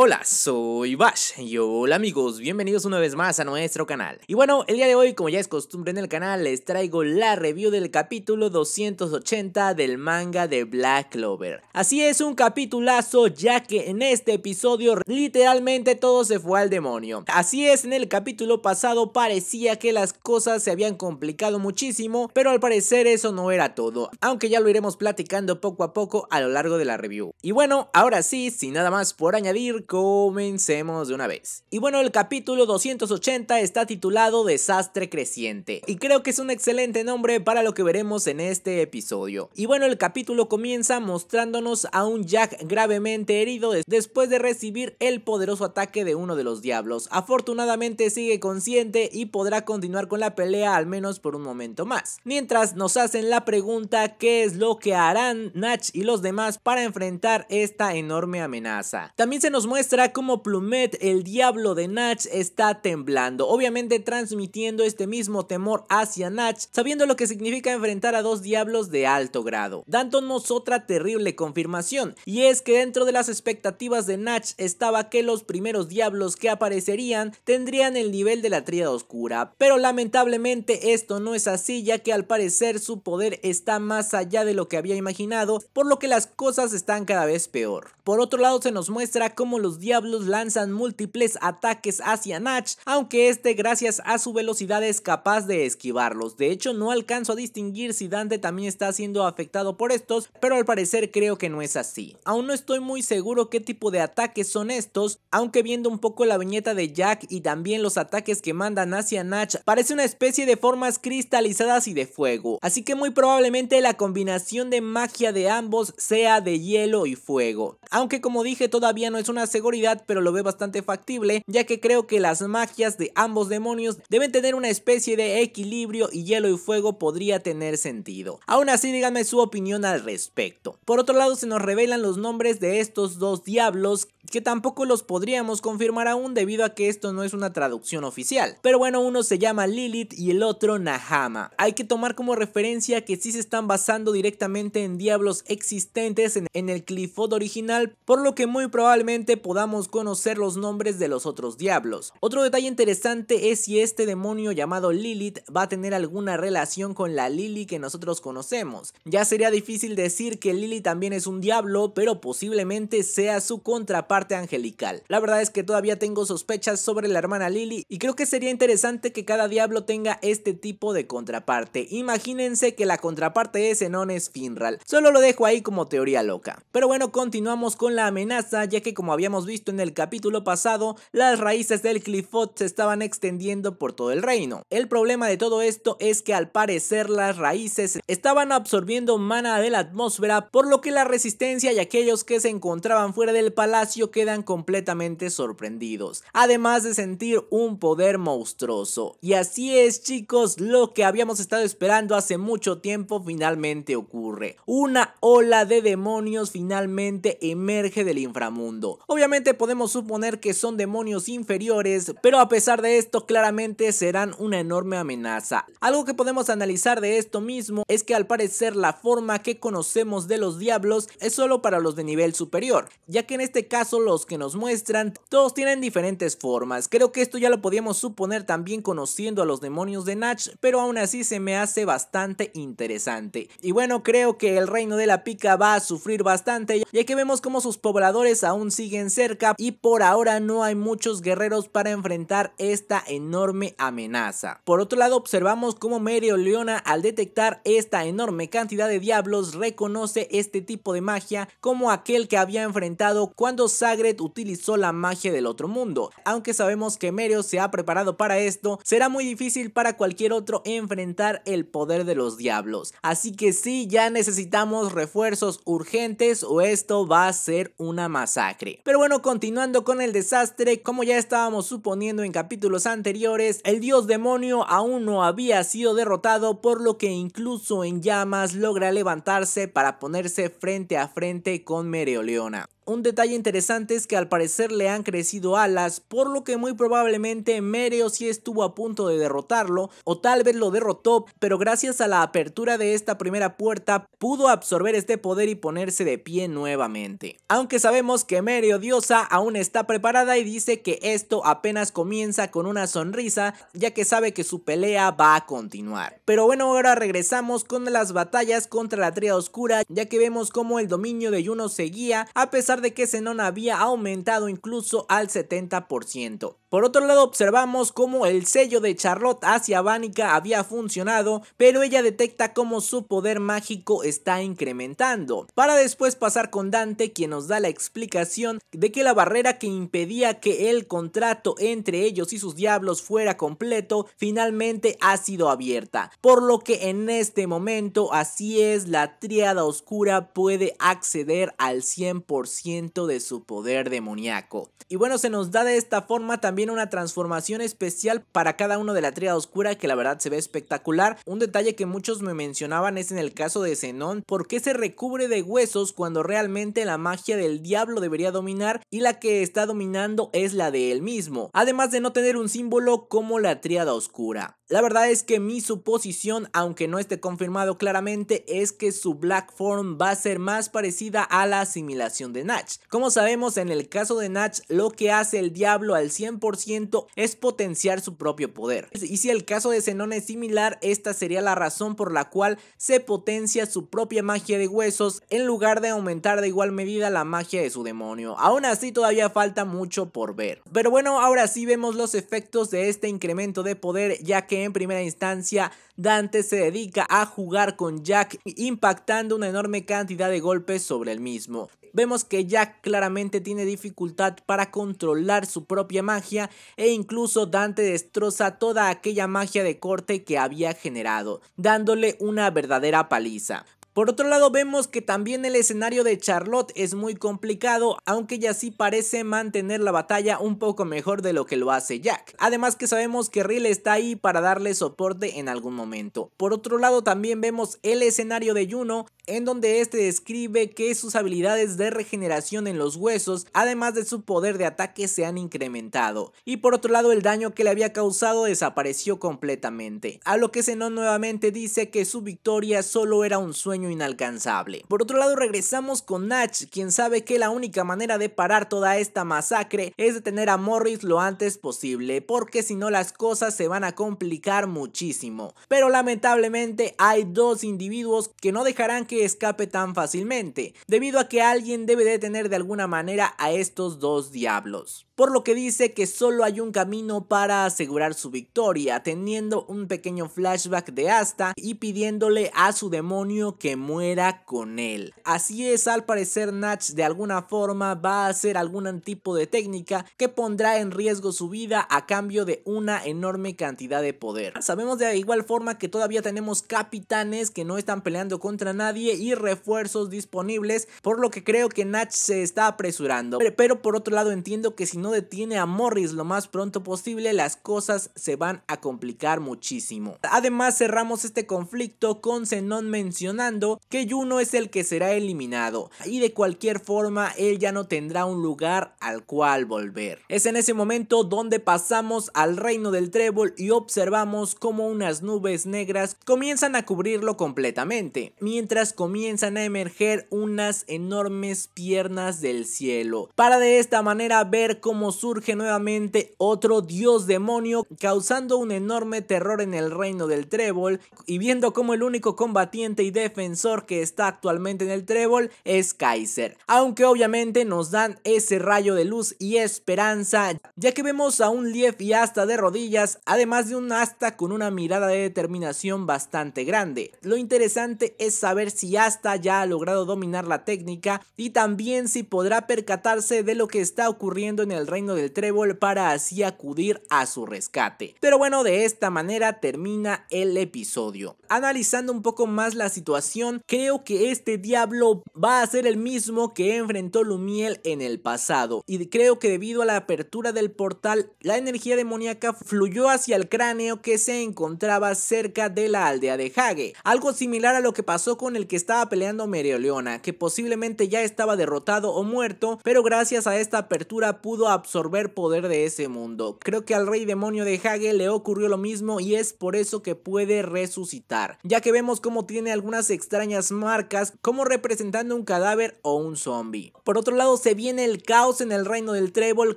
Hola, soy Bash y hola amigos, bienvenidos una vez más a nuestro canal. Y bueno, el día de hoy, como ya es costumbre en el canal, les traigo la review del capítulo 280 del manga de Black Clover. Así es, un capitulazo ya que en este episodio literalmente todo se fue al demonio. Así es, en el capítulo pasado parecía que las cosas se habían complicado muchísimo, pero al parecer eso no era todo, aunque ya lo iremos platicando poco a poco a lo largo de la review. Y bueno, ahora sí, sin nada más por añadir, comencemos de una vez. Y bueno, el capítulo 280 está titulado Desastre Creciente, y creo que es un excelente nombre para lo que veremos en este episodio. Y bueno, el capítulo comienza mostrándonos a un Jack gravemente herido después de recibir el poderoso ataque de uno de los diablos. Afortunadamente sigue consciente y podrá continuar con la pelea al menos por un momento más. Mientras nos hacen la pregunta qué es lo que harán Natch y los demás para enfrentar esta enorme amenaza. También se nos muestra muestra cómo Plumet, el diablo de Natch, está temblando, obviamente transmitiendo este mismo temor hacia Natch, sabiendo lo que significa enfrentar a dos diablos de alto grado, dándonos otra terrible confirmación, y es que dentro de las expectativas de Natch estaba que los primeros diablos que aparecerían tendrían el nivel de la tríada oscura, pero lamentablemente esto no es así ya que al parecer su poder está más allá de lo que había imaginado, por lo que las cosas están cada vez peor. Por otro lado se nos muestra cómo los los Diablos lanzan múltiples ataques hacia Natch, aunque este gracias a su velocidad es capaz de esquivarlos. De hecho, no alcanzo a distinguir si Dante también está siendo afectado por estos, pero al parecer creo que no es así. Aún no estoy muy seguro qué tipo de ataques son estos, aunque viendo un poco la viñeta de Jack y también los ataques que mandan hacia Natch, parece una especie de formas cristalizadas y de fuego. Así que muy probablemente la combinación de magia de ambos sea de hielo y fuego. Aunque como dije todavía no es una seguridad, pero lo ve bastante factible, ya que creo que las magias de ambos demonios deben tener una especie de equilibrio y hielo y fuego podría tener sentido. Aún así, díganme su opinión al respecto. Por otro lado, se nos revelan los nombres de estos dos diablos, que tampoco los podríamos confirmar aún debido a que esto no es una traducción oficial. Pero bueno, uno se llama Lilith y el otro Nahama. Hay que tomar como referencia que si se están basando directamente en diablos existentes en, el Clifford original, por lo que muy probablemente podamos conocer los nombres de los otros diablos. Otro detalle interesante es si este demonio llamado Lilith va a tener alguna relación con la Lily que nosotros conocemos. Ya sería difícil decir que Lily también es un diablo, pero posiblemente sea su contraparte angelical. La verdad es que todavía tengo sospechas sobre la hermana Lily y creo que sería interesante que cada diablo tenga este tipo de contraparte. Imagínense que la contraparte de Zenon es Finral. Solo lo dejo ahí como teoría loca. Pero bueno, continuamos con la amenaza, ya que como había hemos visto en el capítulo pasado, las raíces del clifot se estaban extendiendo por todo el reino. El problema de todo esto es que al parecer las raíces estaban absorbiendo mana de la atmósfera, por lo que la resistencia y aquellos que se encontraban fuera del palacio quedan completamente sorprendidos, además de sentir un poder monstruoso. Y así es chicos, lo que habíamos estado esperando hace mucho tiempo finalmente ocurre. Una ola de demonios finalmente emerge del inframundo. Obviamente podemos suponer que son demonios inferiores, pero a pesar de esto claramente serán una enorme amenaza. Algo que podemos analizar de esto mismo es que al parecer la forma que conocemos de los diablos es solo para los de nivel superior, ya que en este caso los que nos muestran todos tienen diferentes formas. Creo que esto ya lo podíamos suponer también conociendo a los demonios de Natch, pero aún así se me hace bastante interesante. Y bueno, creo que el reino de la pica va a sufrir bastante, ya que vemos como sus pobladores aún siguen cerca y por ahora no hay muchos guerreros para enfrentar esta enorme amenaza. Por otro lado observamos cómo Merio Leona al detectar esta enorme cantidad de diablos reconoce este tipo de magia como aquel que había enfrentado cuando Sagret utilizó la magia del otro mundo. Aunque sabemos que Merio se ha preparado para esto, será muy difícil para cualquier otro enfrentar el poder de los diablos. Así que sí, ya necesitamos refuerzos urgentes o esto va a ser una masacre. Pero bueno, continuando con el desastre, como ya estábamos suponiendo en capítulos anteriores, el dios demonio aún no había sido derrotado, por lo que incluso en llamas logra levantarse para ponerse frente a frente con Mereoleona. Un detalle interesante es que al parecer le han crecido alas, por lo que muy probablemente Mereo sí estuvo a punto de derrotarlo, o tal vez lo derrotó, pero gracias a la apertura de esta primera puerta pudo absorber este poder y ponerse de pie nuevamente. Aunque sabemos que Mereo Diosa aún está preparada y dice que esto apenas comienza con una sonrisa, ya que sabe que su pelea va a continuar. Pero bueno, ahora regresamos con las batallas contra la Tría Oscura, ya que vemos cómo el dominio de Yuno seguía, a pesar de que Zenon había aumentado incluso al 70%. Por otro lado observamos cómo el sello de Charlotte hacia Vanica había funcionado, pero ella detecta cómo su poder mágico está incrementando, para después pasar con Dante quien nos da la explicación de que la barrera que impedía que el contrato entre ellos y sus diablos fuera completo finalmente ha sido abierta, por lo que en este momento así es la triada oscura puede acceder al 100% de su poder demoníaco. Y bueno, se nos da de esta forma también una transformación especial para cada uno de la tríada oscura que la verdad se ve espectacular. Un detalle que muchos me mencionaban es en el caso de Zenon ¿por qué se recubre de huesos cuando realmente la magia del diablo debería dominar y la que está dominando es la de él mismo? Además de no tener un símbolo como la tríada oscura. La verdad es que mi suposición, aunque no esté confirmado claramente, es que su Black Form va a ser más parecida a la asimilación de como sabemos, en el caso de Natch, lo que hace el diablo al 100% es potenciar su propio poder. Y si el caso de Zenon es similar, esta sería la razón por la cual se potencia su propia magia de huesos en lugar de aumentar de igual medida la magia de su demonio. Aún así, todavía falta mucho por ver. Pero bueno, ahora sí vemos los efectos de este incremento de poder, ya que en primera instancia Dante se dedica a jugar con Jack, impactando una enorme cantidad de golpes sobre el mismo. Vemos que ya claramente tiene dificultad para controlar su propia magia e incluso Dante destroza toda aquella magia de corte que había generado, dándole una verdadera paliza. Por otro lado vemos que también el escenario de Charlotte es muy complicado, aunque ya sí parece mantener la batalla un poco mejor de lo que lo hace Jack. Además que sabemos que Rill está ahí para darle soporte en algún momento. Por otro lado también vemos el escenario de Juno, en donde este describe que sus habilidades de regeneración en los huesos, además de su poder de ataque, se han incrementado. Y por otro lado el daño que le había causado desapareció completamente. A lo que Zenon nuevamente dice que su victoria solo era un sueño inalcanzable. Por otro lado, regresamos con Natch, quien sabe que la única manera de parar toda esta masacre es detener a Morris lo antes posible, porque si no las cosas se van a complicar muchísimo. Pero lamentablemente hay dos individuos que no dejarán que escape tan fácilmente, debido a que alguien debe detener de alguna manera a estos dos diablos por lo que dice que solo hay un camino para asegurar su victoria, teniendo un pequeño flashback de Asta y pidiéndole a su demonio que muera con él. Así es, al parecer Natch de alguna forma va a hacer algún tipo de técnica que pondrá en riesgo su vida a cambio de una enorme cantidad de poder. Sabemos de igual forma que todavía tenemos capitanes que no están peleando contra nadie y refuerzos disponibles, por lo que creo que Natch se está apresurando. Pero por otro lado entiendo que si no detiene a Morris lo más pronto posible, las cosas se van a complicar muchísimo. Además, cerramos este conflicto con Zenon mencionando que Juno es el que será eliminado y de cualquier forma él ya no tendrá un lugar al cual volver. Es en ese momento donde pasamos al reino del trébol y observamos como unas nubes negras comienzan a cubrirlo completamente, mientras comienzan a emerger unas enormes piernas del cielo, para de esta manera ver cómo surge nuevamente otro dios demonio causando un enorme terror en el reino del trébol y viendo cómo el único combatiente y defensor que está actualmente en el trébol es Kaiser. Aunque obviamente nos dan ese rayo de luz y esperanza ya que vemos a un Lief y hasta de rodillas además de un asta con una mirada de determinación bastante grande. Lo interesante es saber si asta ya ha logrado dominar la técnica y también si podrá percatarse de lo que está ocurriendo en el reino del trébol para así acudir a su rescate. Pero bueno, de esta manera termina el episodio. Analizando un poco más la situación, creo que este diablo va a ser el mismo que enfrentó Lumiel en el pasado y creo que debido a la apertura del portal, la energía demoníaca fluyó hacia el cráneo que se encontraba cerca de la aldea de Hage, algo similar a lo que pasó con el que estaba peleando Mereoleona, que posiblemente ya estaba derrotado o muerto, pero gracias a esta apertura pudo absorber poder de ese mundo. Creo que al rey demonio de Hage le ocurrió lo mismo y es por eso que puede resucitar, ya que vemos cómo tiene algunas extrañas marcas como representando un cadáver o un zombie. Por otro lado se viene el caos en el reino del trébol,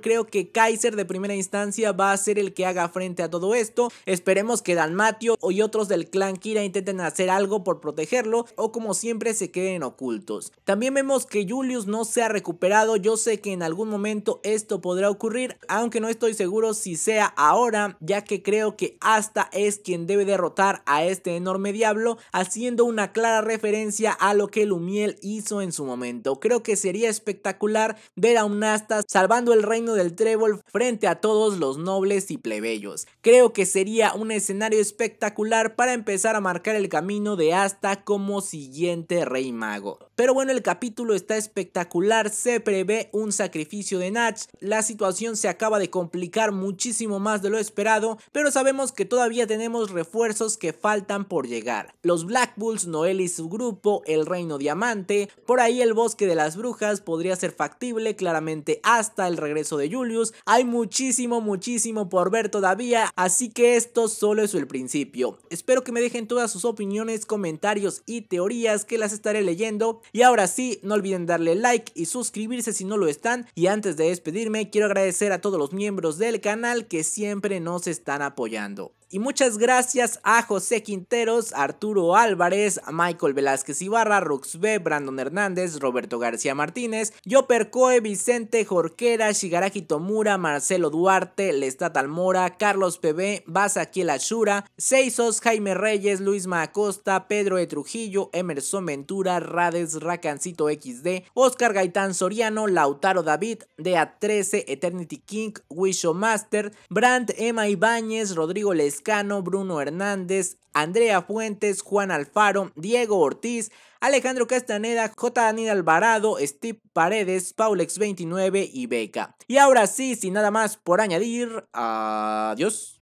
creo que Kaiser de primera instancia va a ser el que haga frente a todo esto, esperemos que Dalmatio y otros del clan Kira intenten hacer algo por protegerlo o como siempre se queden ocultos. También vemos que Julius no se ha recuperado, yo sé que en algún momento esto podrá ocurrir, aunque no estoy seguro si sea ahora, ya que creo que Asta es quien debe derrotar a este enorme diablo, haciendo una clara referencia a lo que Lumiel hizo en su momento. Creo que sería espectacular ver a un Asta salvando el reino del trébol frente a todos los nobles y plebeyos. Creo que sería un escenario espectacular para empezar a marcar el camino de Asta como siguiente rey mago. Pero bueno, el capítulo está espectacular, se prevé un sacrificio de Natch, la situación se acaba de complicar muchísimo más de lo esperado, pero sabemos que todavía tenemos refuerzos que faltan por llegar. Los Black Bulls, Noel y su grupo, el Reino Diamante, por ahí el Bosque de las Brujas podría ser factible claramente hasta el regreso de Julius, hay muchísimo, muchísimo por ver todavía, así que esto solo es el principio. Espero que me dejen todas sus opiniones, comentarios y teorías que las estaré leyendo y ahora sí, no olviden darle like y suscribirse si no lo están. Y antes de despedirme, quiero agradecer a todos los miembros del canal que siempre nos están apoyando. Y muchas gracias a José Quinteros, Arturo Álvarez, Michael Velázquez Ibarra, B, Brandon Hernández, Roberto García Martínez, Joper Coe, Vicente Jorquera, Shigaraki Tomura, Marcelo Duarte, Lestat Almora, Carlos PB, Basaquiel Ashura, Seisos, Jaime Reyes, Luis Macosta, Pedro de Trujillo, Emerson Ventura, Rades, Racancito XD, Oscar Gaitán Soriano, Lautaro David, DA13, Eternity King, Wisho Master, Brand, Emma Ibáñez, Rodrigo Les Bruno Hernández, Andrea Fuentes, Juan Alfaro, Diego Ortiz, Alejandro Castaneda, J. Daniel Alvarado, Steve Paredes, Paulex29 y Beca. Y ahora sí, sin nada más por añadir, adiós.